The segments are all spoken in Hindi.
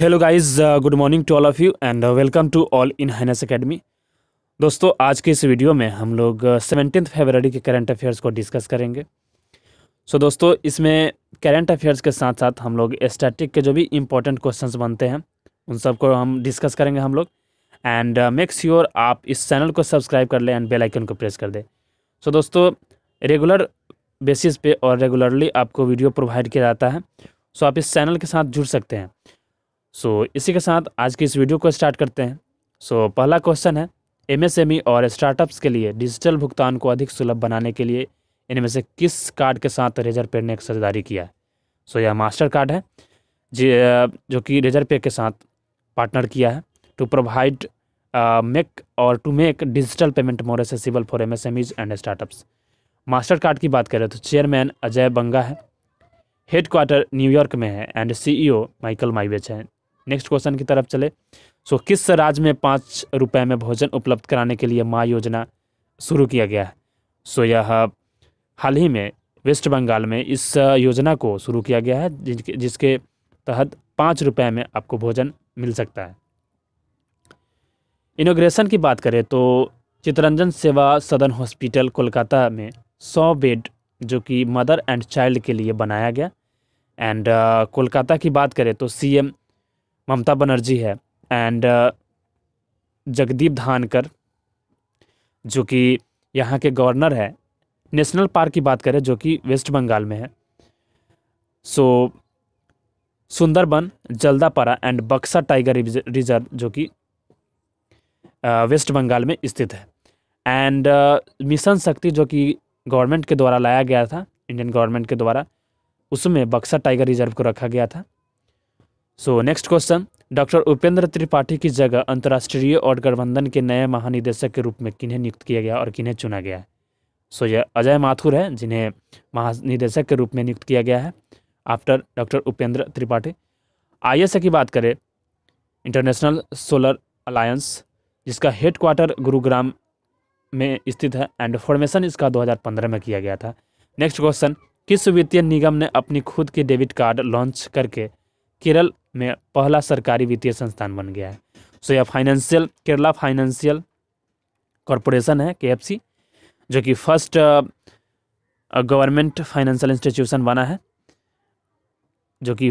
hello guys good morning to all of you and welcome to all in highness academy दोस्तों आज के इस वीडियो में हम लोग सेवनटीन uh, फेबररी के करंट अफेयर्स को डिस्कस करेंगे सो so, दोस्तों इसमें करंट अफेयर्स के साथ साथ हम लोग स्टैटिक के जो भी इम्पोर्टेंट क्वेश्चंस बनते हैं उन सबको हम डिस्कस करेंगे हम लोग एंड मेक श्योर आप इस चैनल को सब्सक्राइब कर लें एंड बेलाइकन को प्रेस कर दें सो so, दोस्तों रेगुलर बेसिस पे और रेगुलरली आपको वीडियो प्रोवाइड किया जाता है सो so, आप इस चैनल के साथ जुड़ सकते हैं सो so, इसी के साथ आज की इस वीडियो को स्टार्ट करते हैं सो so, पहला क्वेश्चन है एमएसएमई e और स्टार्टअप्स के लिए डिजिटल भुगतान को अधिक सुलभ बनाने के लिए इनमें से किस कार्ड के साथ रेजर पे ने साझेदारी किया है सो so, यह मास्टर कार्ड है जो कि रेजर पे के साथ पार्टनर किया है टू प्रोवाइड मेक और to make digital payment more accessible for M S M Es and startups Mastercard की बात करें तो चेयरमैन अजय बंगा है हेड क्वार्टर न्यूयॉर्क में है एंड सीईओ माइकल माइवेच हैं नेक्स्ट क्वेश्चन की तरफ चले सो so, किस राज्य में पाँच रुपये में भोजन उपलब्ध कराने के लिए माँ योजना शुरू किया गया है सो so, यह हाल ही में वेस्ट बंगाल में इस योजना को शुरू किया गया है जिसके जिसके तहत पाँच रुपये में आपको भोजन मिल सकता है इनोग्रेशन की बात करें तो चितरंजन सेवा सदन हॉस्पिटल कोलकाता में सौ बेड जो कि मदर एंड चाइल्ड के लिए बनाया गया एंड कोलकाता की बात करें तो सीएम ममता बनर्जी है एंड uh, जगदीप धानकर जो कि यहाँ के गवर्नर है नेशनल पार्क की बात करें जो कि वेस्ट बंगाल में है so so, Sundarban Jaldapara and Buxa tiger reserve जो कि uh, वेस्ट बंगाल में स्थित है एंड uh, मिशन शक्ति जो कि गवर्नमेंट के द्वारा लाया गया था इंडियन गवर्नमेंट के द्वारा उसमें बक्सा टाइगर रिजर्व को रखा गया था so next question doctor Upendra Tripathi की जगह अंतर्राष्ट्रीय और गठबंधन के नए महानिदेशक के रूप में किन्हें नियुक्त किया गया और किन्हें चुना गया है सो यह अजय माथुर है जिन्हें महानिदेशक के रूप में नियुक्त किया गया है आफ्टर डॉक्टर उपेंद्र त्रिपाठी आई की बात करें इंटरनेशनल सोलर अलायंस जिसका हेड क्वार्टर गुरुग्राम में स्थित है एंड फॉर्मेशन इसका 2015 में किया गया था नेक्स्ट क्वेश्चन किस वित्तीय निगम ने अपनी खुद की डेबिट कार्ड लॉन्च करके केरल में पहला सरकारी वित्तीय संस्थान बन गया है सो यह फाइनेंशियल केरला फाइनेंशियल कॉरपोरेशन है के जो कि फर्स्ट गवर्नमेंट फाइनेंशियल इंस्टीट्यूशन बना है जो कि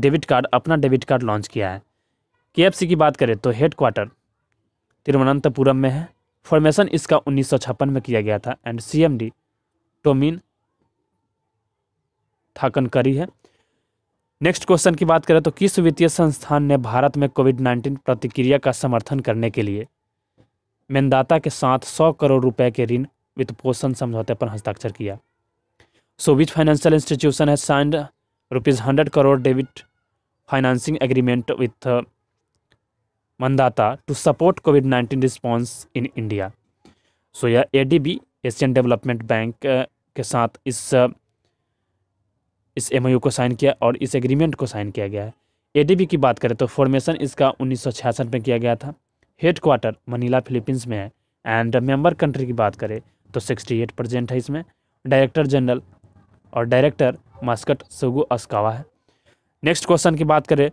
डेबिट कार्ड अपना डेबिट कार्ड लॉन्च किया है के की बात करें तो हेड क्वार्टर तिरुवनंतपुरम में है फॉर्मेशन इसका उन्नीस में किया गया था एंड सी एम डी टोमिन थाकनकरी है नेक्स्ट क्वेश्चन की बात करें तो किस वित्तीय संस्थान ने भारत में कोविड नाइन्टीन प्रतिक्रिया का समर्थन करने के लिए मेनदाता के साथ सौ करोड़ रुपए के ऋण वित्त पोषण समझौते पर हस्ताक्षर किया विच फाइनेंशियल इंस्टीट्यूशन है signed rupees hundred crore debit financing agreement with मंदाता to support COVID nineteen response in India so यह ए एशियन डेवलपमेंट बैंक के साथ इस uh, इस एम को साइन किया और इस एग्रीमेंट को साइन किया गया है ए की बात करें तो फॉर्मेशन इसका उन्नीस में किया गया था हेड क्वार्टर मनीला फिलीपींस में है एंड मेंबर कंट्री की बात करें तो 68 परसेंट है इसमें डायरेक्टर जनरल और डायरेक्टर मास्कट सोगो अस्कावा है नेक्स्ट क्वेश्चन की बात करें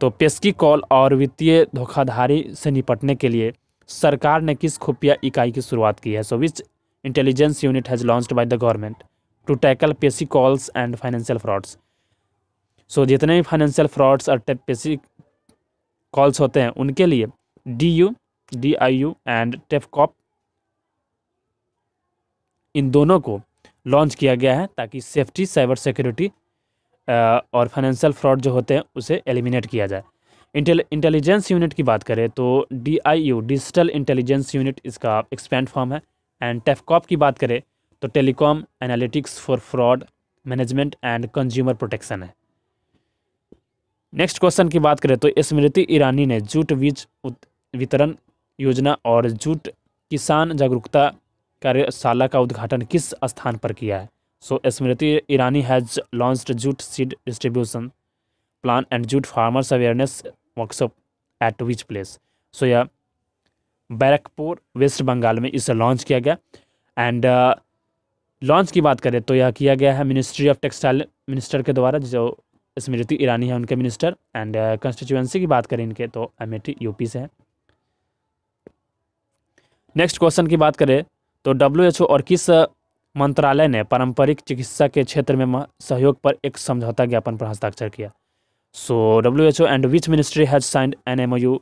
तो पेस्की कॉल और वित्तीय धोखाधड़ी से निपटने के लिए सरकार ने किस खुफिया इकाई की शुरुआत की है so which intelligence unit has launched by the government to tackle pesky calls and financial frauds so जितने भी फाइनेंशियल फ्रॉड्स और पेसी कॉल्स होते हैं उनके लिए D U D I U and TAFCOP इन दोनों को लॉन्च किया गया है ताकि सेफ्टी साइबर सिक्योरिटी और फाइनेंशियल फ्रॉड जो होते हैं उसे एलिमिनेट किया जाए इंटेल इंटेलिजेंस यूनिट की बात करें तो D I U digital intelligence unit इसका एक्सपैंड फॉर्म है एंड टेफकॉप e की बात करें तो telecom analytics for fraud management and consumer protection है नेक्स्ट क्वेश्चन की बात करें तो स्मृति ईरानी ने जूट बीज वितरण योजना और जूट किसान जागरूकता कार्यशाला का उद्घाटन किस स्थान पर किया है so Smriti Irani has launch jute seed distribution plan and jute farmers awareness workshop at which place so या बैरकपुर वेस्ट बंगाल में इसे लॉन्च किया गया एंड uh, लॉन्च की बात करें तो यह किया गया है मिनिस्ट्री ऑफ टेक्सटाइल मिनिस्टर के द्वारा जो स्मृति ईरानी है उनके मिनिस्टर एंड कंस्टिट्यूएंसी की बात करें इनके तो अमेठी यूपी से है नेक्स्ट क्वेश्चन की बात करें तो डब्ल्यू और किस uh, मंत्रालय ने पारंपरिक चिकित्सा के क्षेत्र में सहयोग पर एक समझौता ज्ञापन पर हस्ताक्षर किया so W H O and which ministry has signed an M U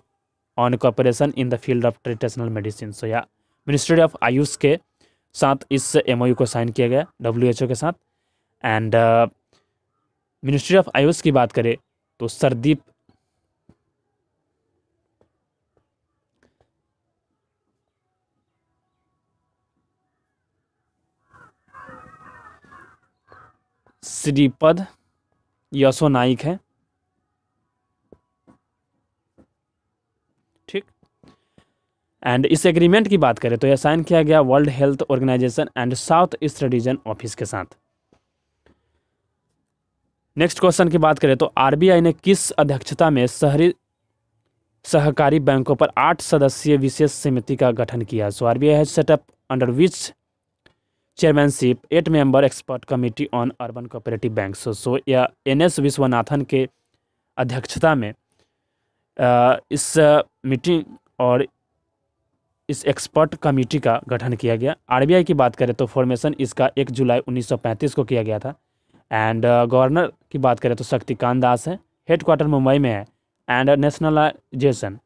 on cooperation in the field of traditional medicine so या मिनिस्ट्री ऑफ आयुष के साथ इस एम को साइन किया गया डब्ल्यू के साथ एंड मिनिस्ट्री ऑफ आयुष की बात करें तो सरदीप श्रीपद यशो नाइक है एंड इस एग्रीमेंट की बात करें तो यह साइन किया गया World Health Organization and South East region office के साथ नेक्स्ट क्वेश्चन की बात करें तो आरबीआई ने किस अध्यक्षता में शहरी सहकारी बैंकों पर आठ सदस्यीय विशेष समिति का गठन किया so R B I setup under which chairmanship eight member expert committee on urban cooperative bank so so या एन एस विश्वनाथन के अध्यक्षता में इस मीटिंग और इस एक्सपर्ट कमेटी का गठन किया गया आरबीआई की बात करें तो फॉर्मेशन इसका एक जुलाई 1935 को किया गया था एंड गवर्नर uh, की बात करें तो शक्तिकांत दास है हेडक्वार्टर मुंबई में है एंड नेशनलाइजेशन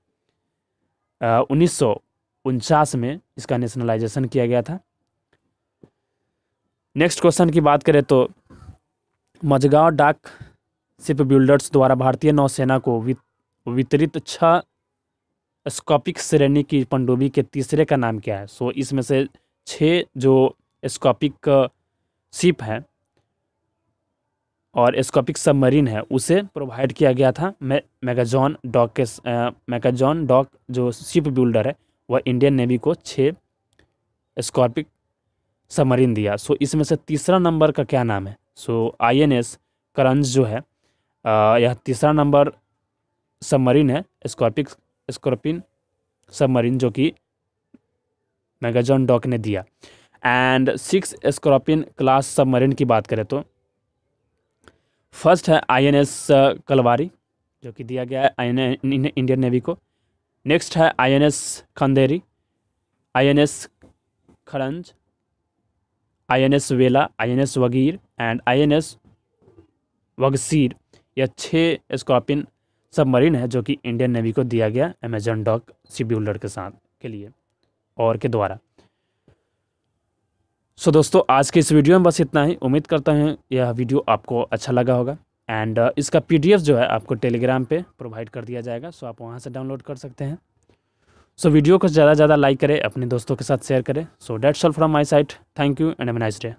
उन्नीस में इसका नेशनलाइजेशन किया गया था नेक्स्ट क्वेश्चन की बात करें तो मजगांव डाक शिप बिल्डर्स द्वारा भारतीय नौसेना को वितरित छः स्कॉपिक श्रेणी की पनडुब्बी के तीसरे का नाम क्या है सो so, इसमें से छः जो स्कॉपिक शिप uh, हैं और स्कॉपिक सबमरीन है उसे प्रोवाइड किया गया था मै मेगाजॉन डॉक के मेगाजॉन डॉक uh, जो शिप बिल्डर है वह इंडियन नेवी को छः स्कॉर्पिक सबमरीन दिया सो इसमें से तीसरा नंबर का क्या नाम है सो आई एन एस करंज जो है आ, uh, यह तीसरा नंबर सबमरीन है स्कॉर्पिक स्कॉर्पिन सबमरीन जो कि मैगाजॉन डॉक ने दिया and six Scorpene class submarine की बात करें तो फर्स्ट है आईएनएस कलवारी uh, जो कि दिया गया है आई इंडियन नेवी को नेक्स्ट है INS Khanderi INS Karanj INS Vela INS Vagir and INS Vagsheer यह छः स्कॉर्पिन सबमरीन है जो कि इंडियन नेवी को दिया गया अमेजन डॉक शिब्यूलर के साथ के लिए और के द्वारा सो so, दोस्तों आज के इस वीडियो में बस इतना ही उम्मीद करता हूँ यह वीडियो आपको अच्छा लगा होगा एंड uh, इसका पीडीएफ जो है आपको टेलीग्राम पे प्रोवाइड कर दिया जाएगा सो so आप वहाँ से डाउनलोड कर सकते हैं सो so, वीडियो को ज़्यादा से ज़्यादा लाइक करें अपने दोस्तों के साथ शेयर करें so that's all from my side thank you and एम नाइस डे